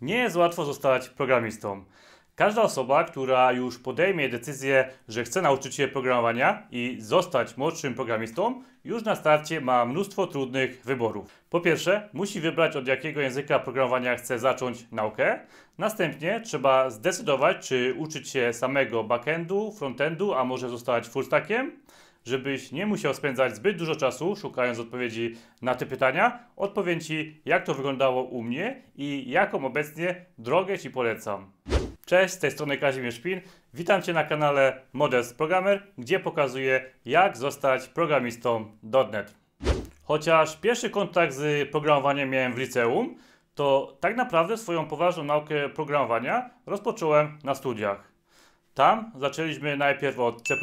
Nie jest łatwo zostać programistą. Każda osoba, która już podejmie decyzję, że chce nauczyć się programowania i zostać młodszym programistą, już na starcie ma mnóstwo trudnych wyborów. Po pierwsze, musi wybrać od jakiego języka programowania chce zacząć naukę. Następnie trzeba zdecydować, czy uczyć się samego backendu, frontendu, a może zostać stackiem żebyś nie musiał spędzać zbyt dużo czasu szukając odpowiedzi na te pytania, odpowiem Ci, jak to wyglądało u mnie i jaką obecnie drogę Ci polecam. Cześć, z tej strony Kazimierz Pin. Witam Cię na kanale Models Programmer, gdzie pokazuję, jak zostać programistą .NET. Chociaż pierwszy kontakt z programowaniem miałem w liceum, to tak naprawdę swoją poważną naukę programowania rozpocząłem na studiach. Tam zaczęliśmy najpierw od C++,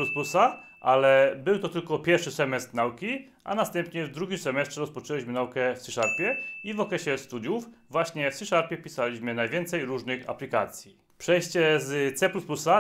ale był to tylko pierwszy semestr nauki, a następnie w drugim semestrze rozpoczęliśmy naukę w C Sharpie i w okresie studiów właśnie w C Sharpie pisaliśmy najwięcej różnych aplikacji. Przejście z C++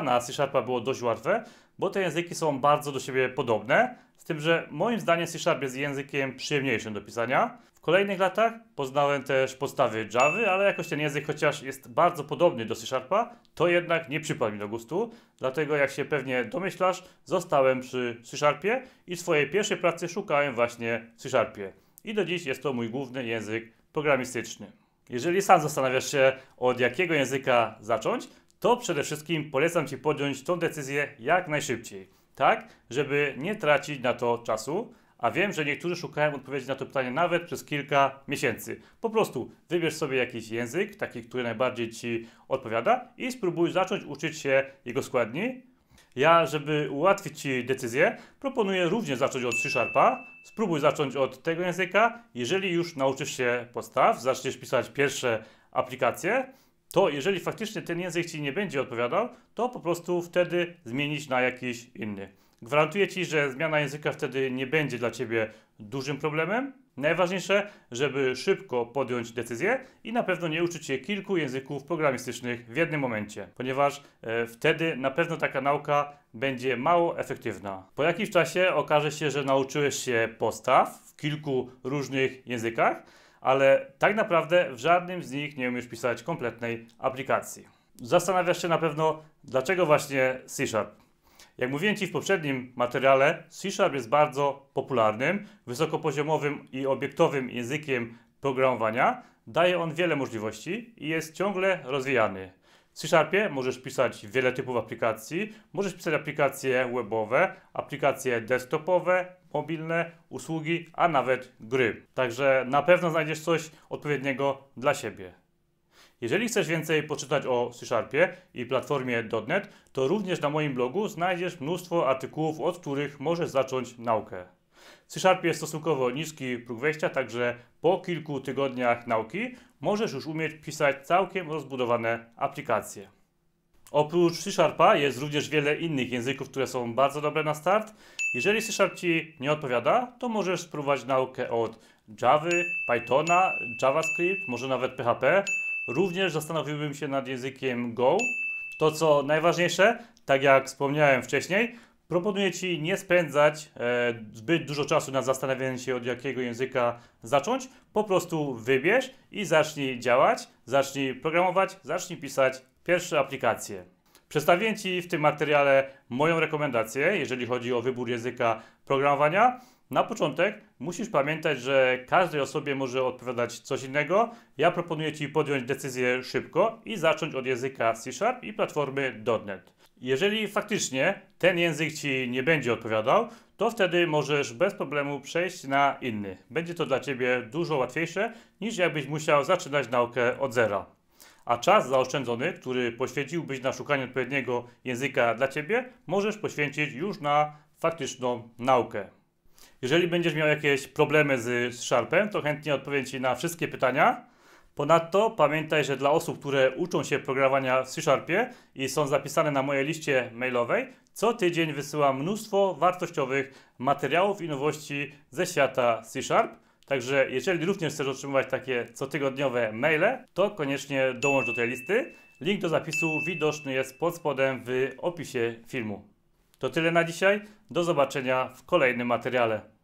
na C Sharpa było dość łatwe, bo te języki są bardzo do siebie podobne, z tym, że moim zdaniem C Sharp jest językiem przyjemniejszym do pisania kolejnych latach poznałem też podstawy Java, ale jakoś ten język, chociaż jest bardzo podobny do C Sharpa, to jednak nie przypadł mi do gustu. Dlatego, jak się pewnie domyślasz, zostałem przy C Sharpie i swojej pierwszej pracy szukałem właśnie w C Sharpie. I do dziś jest to mój główny język programistyczny. Jeżeli sam zastanawiasz się, od jakiego języka zacząć, to przede wszystkim polecam Ci podjąć tą decyzję jak najszybciej. Tak, żeby nie tracić na to czasu, a wiem, że niektórzy szukają odpowiedzi na to pytanie nawet przez kilka miesięcy. Po prostu wybierz sobie jakiś język, taki, który najbardziej Ci odpowiada i spróbuj zacząć uczyć się jego składni. Ja, żeby ułatwić Ci decyzję, proponuję również zacząć od C Sharpa. Spróbuj zacząć od tego języka. Jeżeli już nauczysz się podstaw, zaczniesz pisać pierwsze aplikacje, to jeżeli faktycznie ten język Ci nie będzie odpowiadał, to po prostu wtedy zmienić na jakiś inny. Gwarantuję Ci, że zmiana języka wtedy nie będzie dla Ciebie dużym problemem. Najważniejsze, żeby szybko podjąć decyzję i na pewno nie uczyć się kilku języków programistycznych w jednym momencie, ponieważ e, wtedy na pewno taka nauka będzie mało efektywna. Po jakimś czasie okaże się, że nauczyłeś się postaw w kilku różnych językach, ale tak naprawdę w żadnym z nich nie umiesz pisać kompletnej aplikacji. Zastanawiasz się na pewno, dlaczego właśnie C Sharp. Jak mówiłem Ci w poprzednim materiale, C Sharp jest bardzo popularnym, wysokopoziomowym i obiektowym językiem programowania. Daje on wiele możliwości i jest ciągle rozwijany. W C Sharpie możesz pisać wiele typów aplikacji. Możesz pisać aplikacje webowe, aplikacje desktopowe, mobilne, usługi, a nawet gry. Także na pewno znajdziesz coś odpowiedniego dla siebie. Jeżeli chcesz więcej poczytać o C Sharpie i platformie .NET, to również na moim blogu znajdziesz mnóstwo artykułów, od których możesz zacząć naukę. C Sharpie jest stosunkowo niski próg wejścia, także po kilku tygodniach nauki możesz już umieć pisać całkiem rozbudowane aplikacje. Oprócz C Sharpa jest również wiele innych języków, które są bardzo dobre na start. Jeżeli C Sharp Ci nie odpowiada, to możesz spróbować naukę od Java, Pythona, JavaScript, może nawet PHP. Również zastanowiłbym się nad językiem Go. To co najważniejsze, tak jak wspomniałem wcześniej, proponuję Ci nie spędzać e, zbyt dużo czasu na zastanawianie się od jakiego języka zacząć. Po prostu wybierz i zacznij działać, zacznij programować, zacznij pisać pierwsze aplikacje. Przedstawię Ci w tym materiale moją rekomendację, jeżeli chodzi o wybór języka programowania. Na początek musisz pamiętać, że każdej osobie może odpowiadać coś innego. Ja proponuję Ci podjąć decyzję szybko i zacząć od języka C Sharp i platformy .NET. Jeżeli faktycznie ten język Ci nie będzie odpowiadał, to wtedy możesz bez problemu przejść na inny. Będzie to dla Ciebie dużo łatwiejsze niż jakbyś musiał zaczynać naukę od zera a czas zaoszczędzony, który poświęciłbyś na szukanie odpowiedniego języka dla Ciebie, możesz poświęcić już na faktyczną naukę. Jeżeli będziesz miał jakieś problemy z Sharpem, to chętnie odpowiem Ci na wszystkie pytania. Ponadto pamiętaj, że dla osób, które uczą się programowania w C Sharpie i są zapisane na mojej liście mailowej, co tydzień wysyłam mnóstwo wartościowych materiałów i nowości ze świata C Sharp. Także jeżeli również chcesz otrzymywać takie cotygodniowe maile, to koniecznie dołącz do tej listy. Link do zapisu widoczny jest pod spodem w opisie filmu. To tyle na dzisiaj. Do zobaczenia w kolejnym materiale.